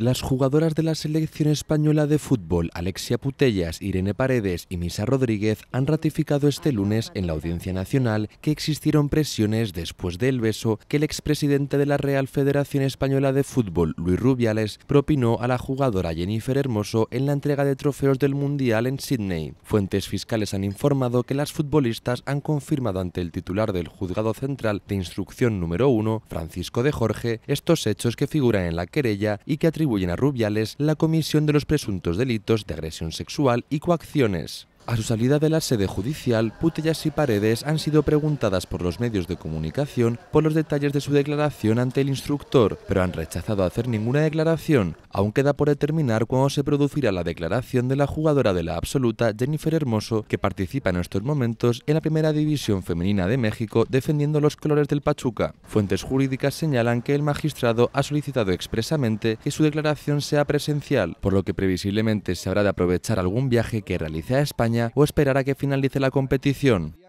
Las jugadoras de la selección española de fútbol, Alexia Putellas, Irene Paredes y Misa Rodríguez, han ratificado este lunes en la Audiencia Nacional que existieron presiones después del beso que el expresidente de la Real Federación Española de Fútbol, Luis Rubiales, propinó a la jugadora Jennifer Hermoso en la entrega de trofeos del Mundial en Sydney. Fuentes fiscales han informado que las futbolistas han confirmado ante el titular del Juzgado Central de Instrucción número 1, Francisco de Jorge, estos hechos que figuran en la querella y que atribuyen a Rubiales la comisión de los presuntos delitos de agresión sexual y coacciones. A su salida de la sede judicial, Putellas y Paredes han sido preguntadas por los medios de comunicación por los detalles de su declaración ante el instructor, pero han rechazado hacer ninguna declaración, Aún queda por determinar cuándo se producirá la declaración de la jugadora de la absoluta Jennifer Hermoso, que participa en estos momentos en la Primera División Femenina de México defendiendo los colores del Pachuca. Fuentes jurídicas señalan que el magistrado ha solicitado expresamente que su declaración sea presencial, por lo que previsiblemente se habrá de aprovechar algún viaje que realice a España o esperar a que finalice la competición.